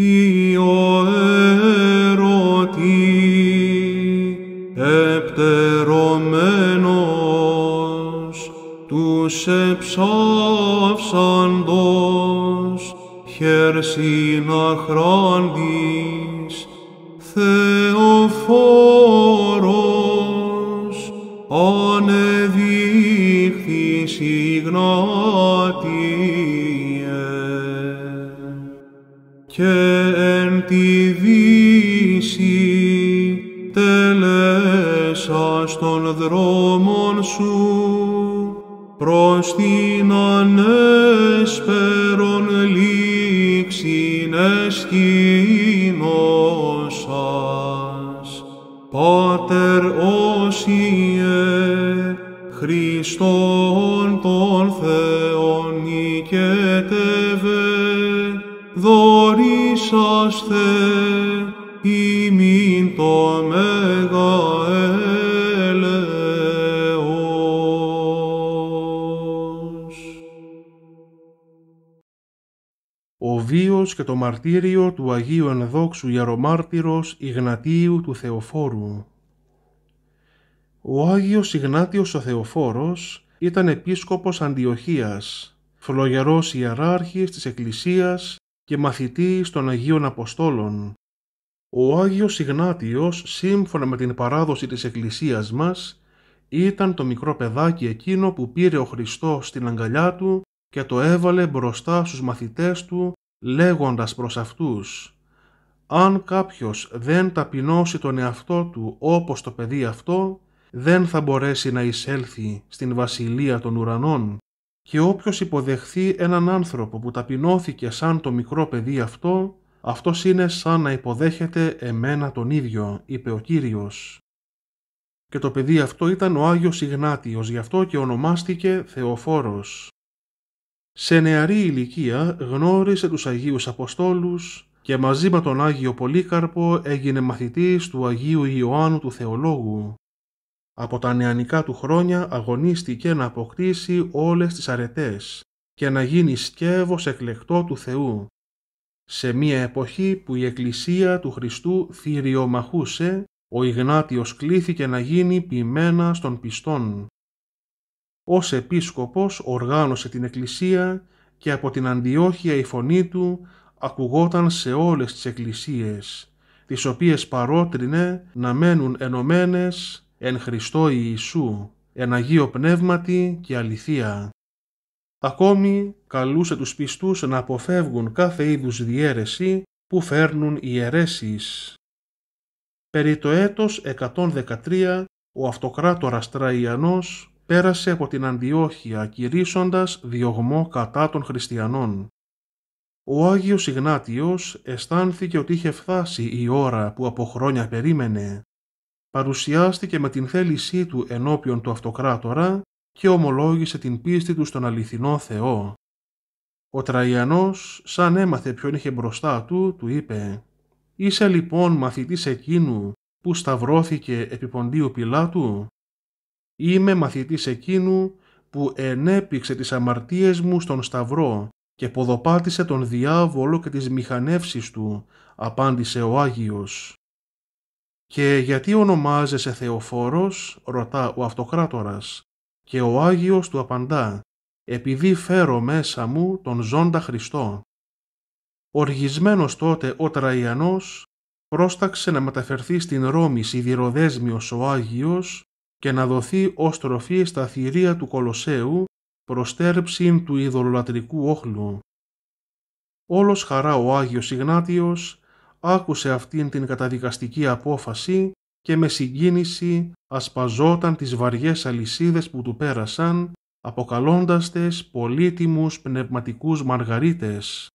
Θείο ερωτή επτερομένος του εψαύσαντος χέρσι να χράντης Θεοφόρος ανεδείχθης Ιγνάτης και εν τη δύση τελέσα στον δρόμον σου προς την ανέσπερον λήξην εσκηνώσας. Πάτερ όσιε Χριστόν τον Θεόν νικέτε ημίν Ο βίος και το μαρτύριο του Αγίου Ενδόξου Ιερομάρτυρος Ιγνατίου του Θεοφόρου. Ο Άγιος Ιγνάτιος ο Θεοφόρος ήταν επίσκοπος Αντιοχίας, φλογερός ιεράρχης της Εκκλησίας και μαθητή των Αγίων Αποστόλων. Ο Άγιος Ιγνάτιος, σύμφωνα με την παράδοση της Εκκλησίας μας, ήταν το μικρό παιδάκι εκείνο που πήρε ο Χριστός στην αγκαλιά του και το έβαλε μπροστά στους μαθητές του, λέγοντας προς αυτούς «Αν κάποιος δεν ταπεινώσει τον εαυτό του όπως το παιδί αυτό, δεν θα μπορέσει να εισέλθει στην Βασιλεία των Ουρανών» και όποιος υποδεχθεί έναν άνθρωπο που ταπεινώθηκε σαν το μικρό παιδί αυτό, αυτός είναι σαν να υποδέχεται εμένα τον ίδιο», είπε ο Κύριος. Και το παιδί αυτό ήταν ο Άγιος Ιγνάτιος, γι' αυτό και ονομάστηκε Θεοφόρος. Σε νεαρή ηλικία γνώρισε τους Αγίους Αποστόλους και μαζί με τον Άγιο Πολύκαρπο έγινε μαθητής του Αγίου Ιωάννου του Θεολόγου από τα νεανικά του χρόνια αγωνίστηκε να αποκτήσει όλες τις αρετές και να γίνει σκεύος εκλεκτό του Θεού. Σε μία εποχή που η Εκκλησία του Χριστού θηριομαχούσε, ο Ιγνάτιος κλήθηκε να γίνει ποιμένα στον πιστών. Ως επίσκοπος οργάνωσε την Εκκλησία και από την αντιόχεια η φωνή του ακουγόταν σε όλες τις εκκλησίες, τις οποίες παρότρινε να μένουν ενωμένες εν Χριστώ Ιησού, εν αγιω Πνεύματι και αληθεία. Ακόμη καλούσε τους πιστούς να αποφεύγουν κάθε είδους διέρεση που φέρνουν οι αιρέσεις. Περί το έτος 113 ο αυτοκράτορας Τραϊανός πέρασε από την Αντιόχεια κηρύσσοντας διωγμό κατά των χριστιανών. Ο Άγιος Ιγνάτιος αισθάνθηκε ότι είχε φτάσει η ώρα που από χρόνια περίμενε παρουσιάστηκε με την θέλησή του ενώπιον του αυτοκράτορα και ομολόγησε την πίστη του στον αληθινό Θεό. Ο Τραϊανός, σαν έμαθε ποιον είχε μπροστά του, του είπε «Είσαι λοιπόν μαθητής εκείνου που σταυρώθηκε επί ποντίου Πιλάτου. Είμαι μαθητής εκείνου που ενέπιξε τις αμαρτίες μου στον σταυρό και ποδοπάτησε τον διάβολο και τις μηχανεύσεις του», απάντησε ο Άγιος. «Και γιατί ονομάζεσαι Θεοφόρος» ρωτά ο Αυτοκράτορας και ο Άγιος του απαντά «Επειδή φέρω μέσα μου τον ζώντα Χριστό». Οργισμένος τότε ο Τραϊανός πρόσταξε να μεταφερθεί στην Ρώμη σιδηροδέσμιος ο Άγιος και να δοθεί ως τροφή στα θηρία του Κολοσσέου προστέρψην του ειδωλολατρικού όχλου. Όλος χαρά ο Άγιος Ιγνάτιος άκουσε αυτήν την καταδικαστική απόφαση και με συγκίνηση ασπαζόταν τις βαριές αλυσίδες που του πέρασαν, αποκαλώντας τες πολύτιμους πνευματικούς μαργαρίτες.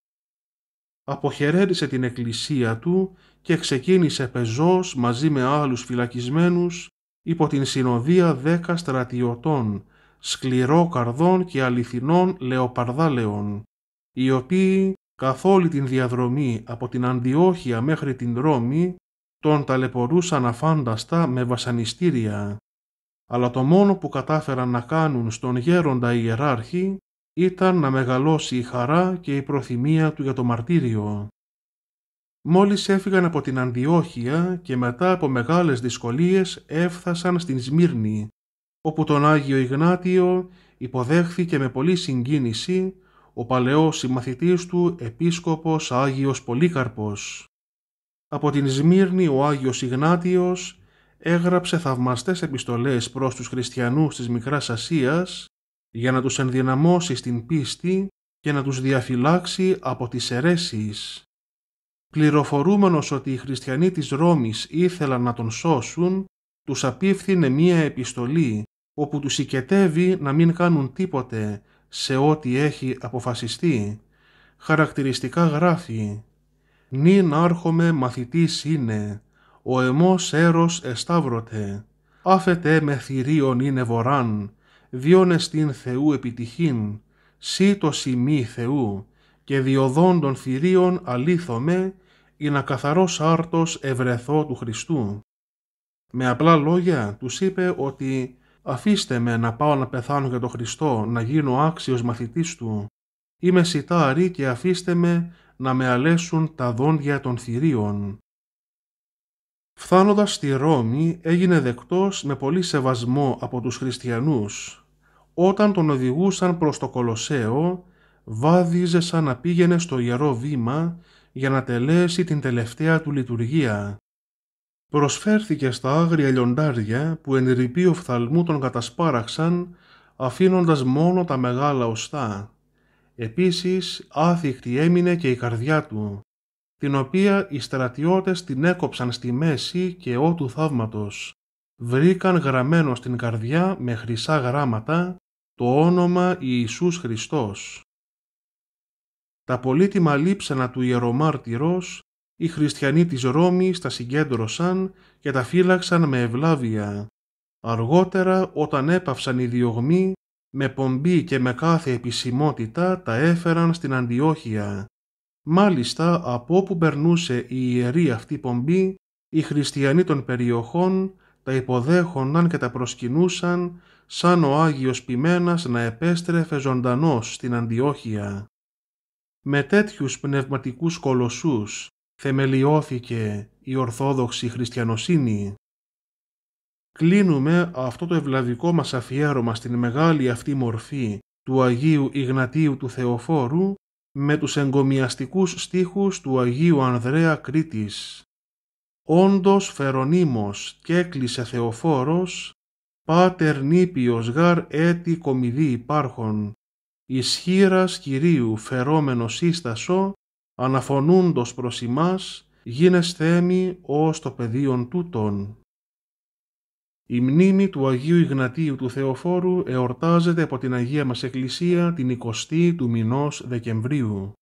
Αποχαιρέτησε την εκκλησία του και ξεκίνησε πεζός μαζί με άλλους φυλακισμένους υπό την συνοδεία δέκα στρατιωτών, σκληρό καρδών και αληθινών λεοπαρδάλεων, οι οποίοι καθ' όλη την διαδρομή από την Αντιόχεια μέχρι την Ρώμη τον ταλαιπωρούσαν αφάνταστα με βασανιστήρια. Αλλά το μόνο που κατάφεραν να κάνουν στον γέροντα ιεράρχη ήταν να μεγαλώσει η χαρά και η προθυμία του για το μαρτύριο. Μόλις έφυγαν από την Αντιόχεια και μετά από μεγάλες δυσκολίες έφθασαν στην Σμύρνη, όπου τον Άγιο Ιγνάτιο υποδέχθηκε με πολλή συγκίνηση ο παλαιός συμμαθητής του επίσκοπος Άγιος Πολύκαρπος. Από την Σμύρνη ο Άγιος Ιγνάτιος έγραψε θαυμαστές επιστολές προς τους χριστιανούς της Μικράς Ασίας για να τους ενδυναμώσει στην πίστη και να τους διαφυλάξει από τις αιρέσεις. Πληροφορούμενος ότι οι χριστιανοί της Ρώμης ήθελαν να τον σώσουν, τους απίφθινε μία επιστολή, όπου τους ηκετεύει να μην κάνουν τίποτε, σε ό,τι έχει αποφασιστεί, χαρακτηριστικά γράφει «Νην άρχομαι μαθητής είναι, ο εμός έρος εσταύρωτε, άφετε με θηρίον είναι βοράν, διόνες την Θεού επιτυχήν, σύ το Θεού, και διοδόν των θηρίων αλήθωμε, να καθαρός άρτος ευρεθώ του Χριστού». Με απλά λόγια τους είπε ότι Αφήστε με να πάω να πεθάνω για τον Χριστό, να γίνω άξιος μαθητής Του. Είμαι σιτάρι και αφήστε με να με αλέσουν τα δόντια των θηρίων. Φθάνοντας στη Ρώμη έγινε δεκτός με πολύ σεβασμό από τους χριστιανούς. Όταν τον οδηγούσαν προς το Κολοσσέο, βάδιζε σαν να πήγαινε στο Ιερό Βήμα για να τελέσει την τελευταία του λειτουργία προσφέρθηκε στα άγρια λιοντάρια που εν ρηπεί οφθαλμού τον κατασπάραξαν, αφήνοντας μόνο τα μεγάλα οστά. Επίσης άθικτη έμεινε και η καρδιά του, την οποία οι στρατιώτες την έκοψαν στη μέση και ό του θαύματος. Βρήκαν γραμμένο στην καρδιά με χρυσά γράμματα το όνομα Ιησούς Χριστός. Τα πολύτιμα λείψανα του ιερομάρτυρος οι χριστιανοί της Ρώμης τα συγκέντρωσαν και τα φύλαξαν με ευλάβεια. Αργότερα, όταν έπαυσαν οι διωγμοί, με πομπή και με κάθε επισημότητα τα έφεραν στην Αντιόχεια. Μάλιστα, από όπου περνούσε η ιερή αυτή πομπή, οι χριστιανοί των περιοχών τα υποδέχονταν και τα προσκυνούσαν σαν ο Άγιος Πιμένας να επέστρεφε ζωντανός στην Αντιόχεια. Με τέτοιους πνευματικούς κολοσσούς θεμελιώθηκε η Ορθόδοξη Χριστιανοσύνη. Κλείνουμε αυτό το ευλαβικό μας αφιέρωμα στην μεγάλη αυτή μορφή του Αγίου Ιγνατίου του Θεοφόρου με τους εγκομιαστικούς στίχους του Αγίου Ανδρέα Κρήτης. Όντος φερονίμος και έκλεισε Θεοφόρος, πάτερ νήπιος γαρ έτη κομιδή υπάρχον, ισχύρας Κυρίου φερόμενος ίστασο, αναφωνούντος προς ημάς, γίνεσθε έμοι ως το πεδίον τούτον. Η μνήμη του Αγίου Ιγνατίου του Θεοφόρου εορτάζεται από την Αγία μας Εκκλησία την 20η του μηνός Δεκεμβρίου.